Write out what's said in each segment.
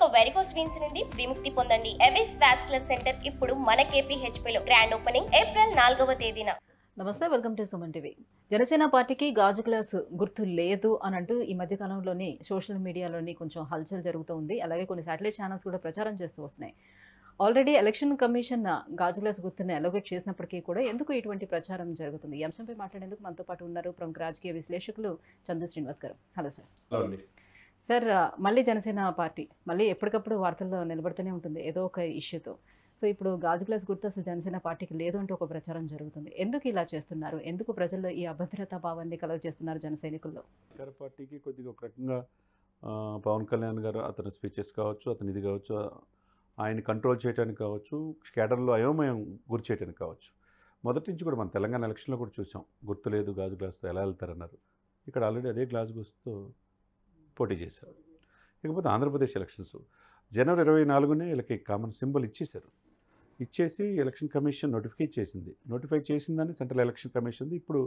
మీకు varicose veins నుండి విముక్తి పొందండి ఎవిస్ వాస్కులర్ సెంటర్ ఇప్పుడు మన లో గ్రాండ్ ఓపెనింగ్ ఏప్రిల్ నాలుగవ తేదీన నమస్తే welcome to Suman TV Janasena పార్టీకి గాజు క్లాస్ గుర్తు లేదు అని అంటూ ఈ మధ్యకాలంలోని సోషల్ మీడియాలోని కొంచెం హల్చల్ జరుగుతూ ఉంది అలాగే కొన్ని శాటిలైట్ ఛానల్స్ కూడా ప్రచారం చేస్తూ వస్తున్నాయి ఆల్రెడీ ఎలక్షన్ కమిషన్ గాజు క్లాస్ గుర్తుని అలోకేట్ చేసినప్పటికీ కూడా ఎందుకు ఇటువంటి ప్రచారం జరుగుతుంది ఈ అంశంపై మాట్లాడేందుకు మనతో పాటు ఉన్నారు ప్రముఖ రాజకీయ విశ్లేషకులు చందు శ్రీనివాస్ గారు హలో సార్ సార్ మళ్ళీ జనసేన పార్టీ మళ్ళీ ఎప్పటికప్పుడు వార్తల్లో నిలబడుతూనే ఉంటుంది ఏదో ఒక ఇష్యూతో సో ఇప్పుడు గాజు గ్లాస్ గుర్తు అసలు జనసేన పార్టీకి లేదు అంటే ఒక ప్రచారం జరుగుతుంది ఎందుకు ఇలా చేస్తున్నారు ఎందుకు ప్రజల్లో ఈ అభద్రతా భావాన్ని కలుగ చేస్తున్నారు జనసైనికుల్లో అధికార పార్టీకి కొద్దిగా ఒక రకంగా పవన్ కళ్యాణ్ గారు అతని స్పీచెస్ కావచ్చు అతని ఇది కావచ్చు ఆయన కంట్రోల్ చేయడానికి కావచ్చు కేడర్లో అయోమయం గురి చేయడానికి కావచ్చు మొదటి నుంచి కూడా మన తెలంగాణ ఎలక్షన్లో కూడా చూసాం లేదు గాజు గ్లాస్తో ఎలా వెళ్తారన్నారు ఇక్కడ ఆల్రెడీ అదే గ్లాస్ గుర్తుతో పోటీ చేశారు ఇకపోతే ఆంధ్రప్రదేశ్ ఎలక్షన్స్ జనవరి ఇరవై నాలుగునే వీళ్ళకి కామన్ సింబల్ ఇచ్చేశారు ఇచ్చేసి ఎలక్షన్ కమిషన్ నోటిఫికేట్ చేసింది నోటిఫై చేసిందని సెంట్రల్ ఎలక్షన్ కమిషన్ది ఇప్పుడు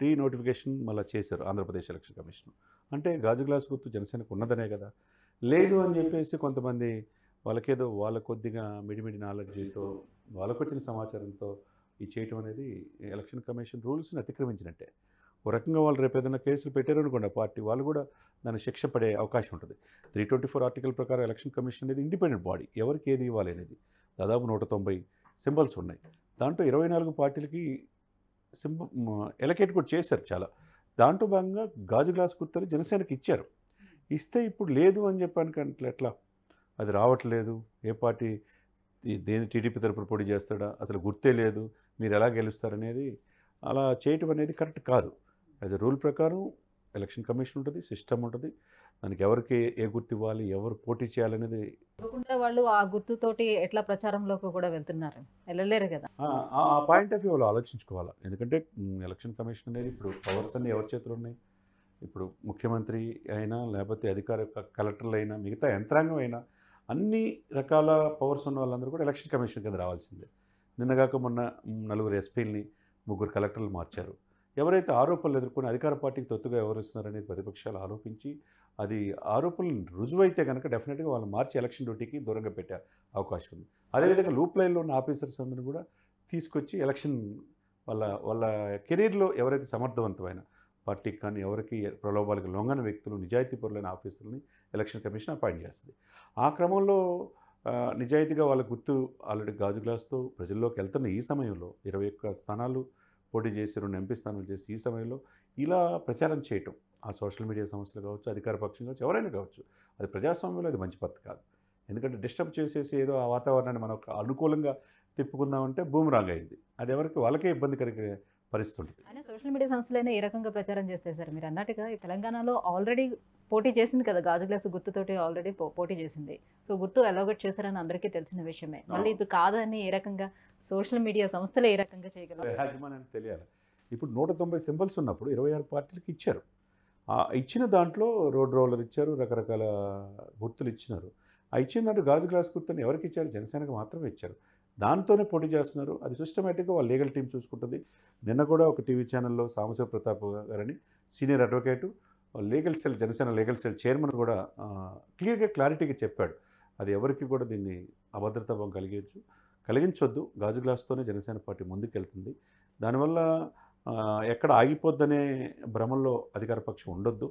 డీ నోటిఫికేషన్ మళ్ళీ చేశారు ఆంధ్రప్రదేశ్ ఎలక్షన్ కమిషన్ అంటే గాజు గ్లాస్ గుర్తు జనసేనకు ఉన్నదనే కదా లేదు అని చెప్పేసి కొంతమంది వాళ్ళకేదో వాళ్ళ కొద్దిగా మిడిమిడి నాలెడ్జ్తో వాళ్ళకు వచ్చిన సమాచారంతో ఇది చేయటం అనేది ఎలక్షన్ కమిషన్ రూల్స్ని అతిక్రమించినట్టే ఒక రకంగా వాళ్ళు రేపు ఏదైనా కేసులు పెట్టారనుకోండి పార్టీ వాళ్ళు కూడా దాని శిక్ష పడే అవకాశం ఉంటుంది త్రీ ట్వంటీ ఫోర్ ఆర్టికల్ ప్రకారం ఎలక్షన్ కమిషన్ అనేది ఇండిపెండెంట్ బాడీ ఎవరికి ఏది ఇవ్వాలి అనేది దాదాపు నూట తొంభై సింబల్స్ ఉన్నాయి దాంట్లో ఇరవై నాలుగు పార్టీలకి సింబల్ ఎలకేట్ కూడా చేశారు చాలా దాంట్లో భాగంగా గాజు గ్లాస్ కుర్తాలు జనసేనకి ఇచ్చారు ఇస్తే ఇప్పుడు లేదు అని చెప్పాను ఎట్లా అది రావట్లేదు ఏ పార్టీ దేని టీడీపీ తరపున పోటీ చేస్తాడా అసలు గుర్తే లేదు మీరు ఎలా గెలుస్తారనేది అలా చేయటం అనేది కరెక్ట్ కాదు యాజ్ అ రూల్ ప్రకారం ఎలక్షన్ కమిషన్ ఉంటుంది సిస్టమ్ ఉంటుంది దానికి ఎవరికి ఏ గుర్తు ఇవ్వాలి ఎవరు పోటీ చేయాలనేది వాళ్ళు ఆ గుర్తుతోటి ఎట్లా ప్రచారంలోకి కూడా వెళ్తున్నారు వెళ్ళలేరు కదా ఆ పాయింట్ ఆఫ్ వ్యూ వాళ్ళు ఆలోచించుకోవాలి ఎందుకంటే ఎలక్షన్ కమిషన్ అనేది ఇప్పుడు పవర్స్ అన్ని ఎవరి చేతులు ఉన్నాయి ఇప్పుడు ముఖ్యమంత్రి అయినా లేకపోతే అధికార కలెక్టర్లు అయినా మిగతా యంత్రాంగం అయినా అన్ని రకాల పవర్స్ ఉన్న వాళ్ళందరూ కూడా ఎలక్షన్ కమిషన్ కింద రావాల్సిందే నిన్నగాక మొన్న నలుగురు ఎస్పీలని ముగ్గురు కలెక్టర్లు మార్చారు ఎవరైతే ఆరోపణలు ఎదుర్కొని అధికార పార్టీకి తొత్తుగా వ్యవహరిస్తున్నారనేది ప్రతిపక్షాలు ఆరోపించి అది ఆరోపణలు రుజువైతే కనుక డెఫినెట్గా వాళ్ళు మార్చి ఎలక్షన్ డ్యూటీకి దూరంగా పెట్టే అవకాశం ఉంది అదేవిధంగా లూప్ లైన్లో ఉన్న ఆఫీసర్స్ అందరూ కూడా తీసుకొచ్చి ఎలక్షన్ వాళ్ళ వాళ్ళ కెరీర్లో ఎవరైతే సమర్థవంతమైన పార్టీకి కానీ ఎవరికి ప్రలోభాలకు లొంగని వ్యక్తులు నిజాయితీ పరులైన ఆఫీసర్ని ఎలక్షన్ కమిషన్ అపాయింట్ చేస్తుంది ఆ క్రమంలో నిజాయితీగా వాళ్ళ గుర్తు ఆల్రెడీ గాజు గ్లాస్తో ప్రజల్లోకి వెళ్తున్న ఈ సమయంలో ఇరవై ఒక్క స్థానాలు పోటీ చేసి రెండు ఎంపీ స్థానాలు చేసి ఈ సమయంలో ఇలా ప్రచారం చేయటం ఆ సోషల్ మీడియా సంస్థలు కావచ్చు అధికార పక్షం కావచ్చు ఎవరైనా కావచ్చు అది ప్రజాస్వామ్యంలో అది మంచి పద్ధతి కాదు ఎందుకంటే డిస్టర్బ్ చేసేసి ఏదో ఆ వాతావరణాన్ని మనం అనుకూలంగా తిప్పుకుందామంటే రాంగ్ అయింది అది ఎవరికి వాళ్ళకే ఇబ్బంది కలిగే పరిస్థితి ఉంటుంది సోషల్ మీడియా సంస్థలైనా ఏ రకంగా ప్రచారం చేస్తాయి సార్ మీరు అన్నట్టుగా తెలంగాణలో ఆల్రెడీ పోటీ చేసింది కదా గాజు గ్లాసు గుర్తుతోటి ఆల్రెడీ పోటీ చేసింది సో గుర్తు అలోగేట్ చేశారని అందరికీ తెలిసిన విషయమే మళ్ళీ ఇది కాదని ఏ రకంగా సోషల్ మీడియా సంస్థలు ఏ రకంగా చేయగలరు తెలియాలి ఇప్పుడు నూట తొంభై సింబల్స్ ఉన్నప్పుడు ఇరవై ఆరు పార్టీలకు ఇచ్చారు ఇచ్చిన దాంట్లో రోడ్ రోలర్ ఇచ్చారు రకరకాల గుర్తులు ఇచ్చినారు ఆ ఇచ్చిన దాంట్లో గాజు గ్లాస్ గుర్తుని ఎవరికి ఇచ్చారు జనసేనకు మాత్రమే ఇచ్చారు దాంతోనే పోటీ చేస్తున్నారు అది సిస్టమేటిక్గా వాళ్ళ లీగల్ టీం చూసుకుంటుంది నిన్న కూడా ఒక టీవీ ఛానల్లో సామశివ ప్రతాప్ గారని senior advocate legal cell Janasena legal cell chairman కూడా క్లియర్గా క్లారిటీగా చెప్పాడు అది ఎవరికి కూడా దీన్ని అభద్రతాభం కలిగించు కలిగించొద్దు గాజు గ్లాస్తోనే జనసేన పార్టీ ముందుకెళ్తుంది దానివల్ల ఎక్కడ ఆగిపోద్దనే భ్రమంలో అధికార పక్షం ఉండొద్దు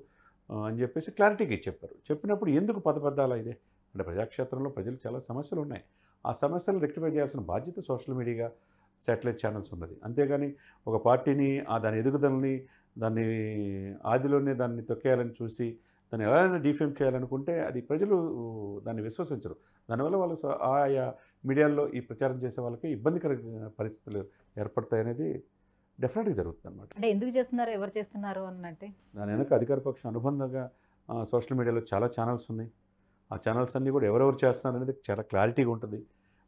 అని చెప్పేసి క్లారిటీగా చెప్పారు చెప్పినప్పుడు ఎందుకు పద పెద్దాలా ఇదే అంటే ప్రజాక్షేత్రంలో ప్రజలు చాలా సమస్యలు ఉన్నాయి ఆ సమస్యలు రెక్టిఫై చేయాల్సిన బాధ్యత సోషల్ మీడియాగా శాటిలైట్ ఛానల్స్ ఉన్నది అంతేగాని ఒక పార్టీని దాని ఎదుగుదలని దాన్ని ఆదిలోనే దాన్ని తొక్కేయాలని చూసి దాన్ని ఎలా డిఫేమ్ చేయాలనుకుంటే అది ప్రజలు దాన్ని విశ్వసించరు దానివల్ల వాళ్ళు ఆయా మీడియాల్లో ఈ ప్రచారం చేసే వాళ్ళకి ఇబ్బందికర పరిస్థితులు ఏర్పడతాయి అనేది డెఫినెట్గా జరుగుతుంది అనమాట అంటే ఎందుకు చేస్తున్నారు ఎవరు చేస్తున్నారు అన్నట్టు దాని వెనక అధికార పక్షం అనుబంధంగా సోషల్ మీడియాలో చాలా ఛానల్స్ ఉన్నాయి ఆ ఛానల్స్ అన్నీ కూడా ఎవరెవరు చేస్తున్నారు అనేది చాలా క్లారిటీగా ఉంటుంది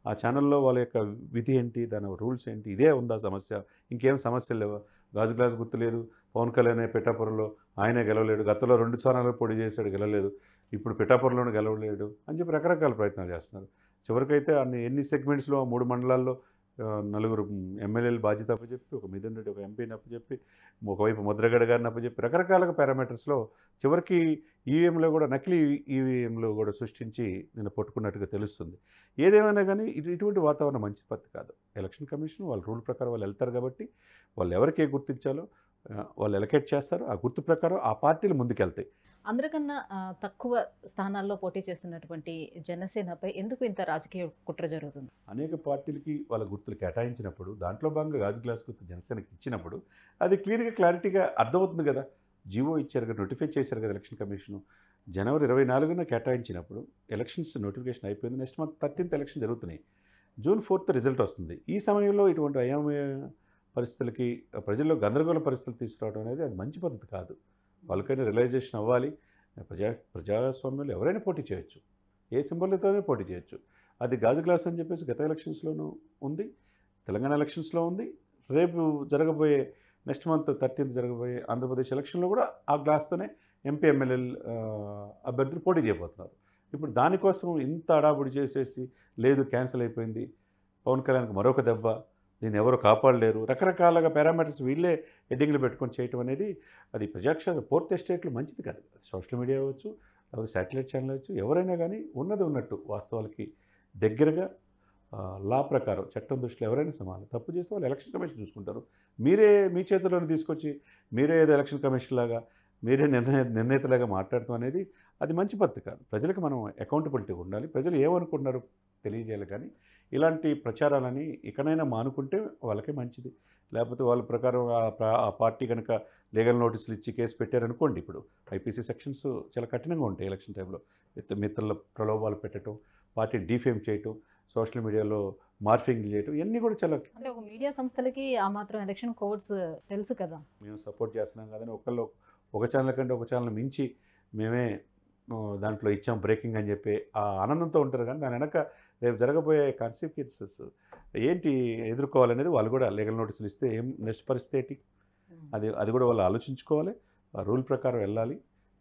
ఆ ఛానల్లో వాళ్ళ యొక్క విధి ఏంటి దాని రూల్స్ ఏంటి ఇదే ఉందా సమస్య ఇంకేం సమస్యలు లేవా గాజు గ్లాస్ లేదు పవన్ కళ్యాణ్ పిఠాపురంలో ఆయనే గెలవలేడు గతంలో రెండు స్థానాలు పొడి చేశాడు గెలవలేదు ఇప్పుడు పిఠాపురంలోనే గెలవలేడు అని చెప్పి రకరకాల ప్రయత్నాలు చేస్తున్నారు చివరికైతే అన్ని ఎన్ని సెగ్మెంట్స్లో మూడు మండలాల్లో నలుగురు ఎమ్మెల్యేలు బాధ్యత అప్పచెప్పి ఒక మిథున్ రెడ్డి ఒక ఎంపీని అప్పచెప్పి ఒకవైపు ముద్రగడ గారిని అప్పచెప్పి రకరకాల పారామీటర్స్లో చివరికి ఈవీఎంలో కూడా నకిలీ ఈవీఎంలో కూడా సృష్టించి నేను పట్టుకున్నట్టుగా తెలుస్తుంది ఏదేమైనా కానీ ఇటు ఇటువంటి వాతావరణం మంచి పద్ధతి కాదు ఎలక్షన్ కమిషన్ వాళ్ళ రూల్ ప్రకారం వాళ్ళు వెళ్తారు కాబట్టి వాళ్ళు ఏ గుర్తించాలో వాళ్ళు ఎలకేట్ చేస్తారు ఆ గుర్తు ప్రకారం ఆ పార్టీలు ముందుకెళ్తాయి అందరికన్నా తక్కువ స్థానాల్లో పోటీ చేస్తున్నటువంటి జనసేనపై ఎందుకు ఇంత రాజకీయ కుట్ర జరుగుతుంది అనేక పార్టీలకి వాళ్ళ గుర్తులు కేటాయించినప్పుడు దాంట్లో భాగంగా రాజు గ్లాస్ గుర్తు జనసేనకి ఇచ్చినప్పుడు అది క్లియర్గా క్లారిటీగా అర్థమవుతుంది కదా జీవో ఇచ్చారు కదా నోటిఫై చేశారు కదా ఎలక్షన్ కమిషను జనవరి ఇరవై నాలుగున కేటాయించినప్పుడు ఎలక్షన్స్ నోటిఫికేషన్ అయిపోయింది నెక్స్ట్ మంత్ థర్టీన్త్ ఎలక్షన్ జరుగుతున్నాయి జూన్ ఫోర్త్ రిజల్ట్ వస్తుంది ఈ సమయంలో ఇటువంటి అయామయ పరిస్థితులకి ప్రజల్లో గందరగోళ పరిస్థితులు తీసుకురావడం అనేది అది మంచి పద్ధతి కాదు వాళ్ళకైనా రియలైజేషన్ అవ్వాలి ప్రజా ప్రజాస్వామ్యంలో ఎవరైనా పోటీ చేయొచ్చు ఏ సింబల్తోనే పోటీ చేయొచ్చు అది గాజు గ్లాస్ అని చెప్పేసి గత ఎలక్షన్స్లోనూ ఉంది తెలంగాణ ఎలక్షన్స్లో ఉంది రేపు జరగబోయే నెక్స్ట్ మంత్ థర్టీన్త్ జరగబోయే ఆంధ్రప్రదేశ్ ఎలక్షన్లో కూడా ఆ గ్లాస్తోనే ఎంపీ ఎమ్మెల్యే అభ్యర్థులు పోటీ చేయబోతున్నారు ఇప్పుడు దానికోసం ఇంత అడాబుడి చేసేసి లేదు క్యాన్సిల్ అయిపోయింది పవన్ కళ్యాణ్కి మరొక దెబ్బ దీన్ని ఎవరు కాపాడలేరు రకరకాలుగా పారామీటర్స్ వీళ్ళే హెడ్డింగ్లు పెట్టుకొని చేయటం అనేది అది ప్రజాక్ష పూర్తి ఎస్టేట్లు మంచిది కాదు సోషల్ మీడియా అవ్వచ్చు లేకపోతే శాటిలైట్ ఛానల్ అవ్వచ్చు ఎవరైనా కానీ ఉన్నది ఉన్నట్టు వాస్తవాలకి దగ్గరగా లా ప్రకారం చట్టం దృష్టిలో ఎవరైనా సమాలు తప్పు చేస్తే వాళ్ళు ఎలక్షన్ కమిషన్ చూసుకుంటారు మీరే మీ చేతిలోనే తీసుకొచ్చి మీరే ఏదో ఎలక్షన్ కమిషన్ లాగా మీరే నిర్ణయ నిర్ణేతలాగా మాట్లాడటం అనేది అది మంచి పద్ధతి కాదు ప్రజలకు మనం అకౌంటబిలిటీ ఉండాలి ప్రజలు ఏమనుకుంటున్నారు తెలియజేయాలి కానీ ఇలాంటి ప్రచారాలని ఇకనైనా మానుకుంటే వాళ్ళకే మంచిది లేకపోతే వాళ్ళ ప్రకారం ఆ పార్టీ కనుక లీగల్ నోటీసులు ఇచ్చి కేసు పెట్టారనుకోండి ఇప్పుడు ఐపీసీ సెక్షన్స్ చాలా కఠినంగా ఉంటాయి ఎలక్షన్ టైంలో మిత్రుల ప్రలోభాలు పెట్టడం పార్టీని డీఫేమ్ చేయటం సోషల్ మీడియాలో మార్ఫింగ్ చేయటం ఇవన్నీ కూడా చాలా అంటే ఒక మీడియా సంస్థలకి ఆ మాత్రం ఎలక్షన్ కోడ్స్ తెలుసు కదా మేము సపోర్ట్ చేస్తున్నాం కదా ఒకళ్ళు ఒక ఛానల్ కంటే ఒక ఛానల్ మించి మేమే దాంట్లో ఇచ్చాం బ్రేకింగ్ అని చెప్పి ఆ ఆనందంతో ఉంటారు కానీ దాని వెనక రేపు జరగబోయే కాన్సిక్వెన్సెస్ ఏంటి ఎదుర్కోవాలనేది వాళ్ళు కూడా లీగల్ నోటీసులు ఇస్తే ఏం నెక్స్ట్ పరిస్థితి ఏంటి అది అది కూడా వాళ్ళు ఆలోచించుకోవాలి రూల్ ప్రకారం వెళ్ళాలి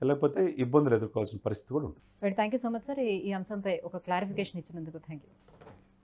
లేకపోతే ఇబ్బందులు ఎదుర్కోవాల్సిన పరిస్థితి కూడా ఉంటుంది thank you so much sir ఈ అంశంపై ఒక క్లారిఫికేషన్ ఇచ్చినందుకు థ్యాంక్ యూ